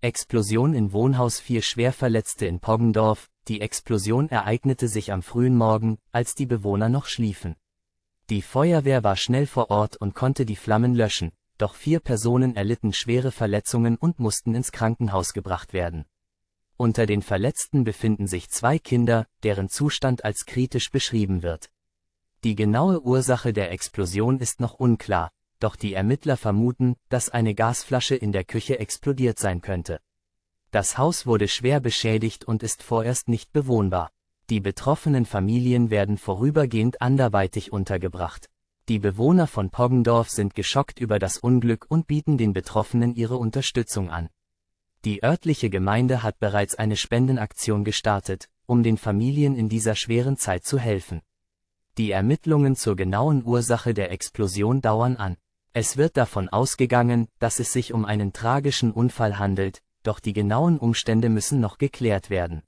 Explosion in Wohnhaus 4 Schwerverletzte in Poggendorf, die Explosion ereignete sich am frühen Morgen, als die Bewohner noch schliefen. Die Feuerwehr war schnell vor Ort und konnte die Flammen löschen, doch vier Personen erlitten schwere Verletzungen und mussten ins Krankenhaus gebracht werden. Unter den Verletzten befinden sich zwei Kinder, deren Zustand als kritisch beschrieben wird. Die genaue Ursache der Explosion ist noch unklar, doch die Ermittler vermuten, dass eine Gasflasche in der Küche explodiert sein könnte. Das Haus wurde schwer beschädigt und ist vorerst nicht bewohnbar. Die betroffenen Familien werden vorübergehend anderweitig untergebracht. Die Bewohner von Poggendorf sind geschockt über das Unglück und bieten den Betroffenen ihre Unterstützung an. Die örtliche Gemeinde hat bereits eine Spendenaktion gestartet, um den Familien in dieser schweren Zeit zu helfen. Die Ermittlungen zur genauen Ursache der Explosion dauern an. Es wird davon ausgegangen, dass es sich um einen tragischen Unfall handelt, doch die genauen Umstände müssen noch geklärt werden.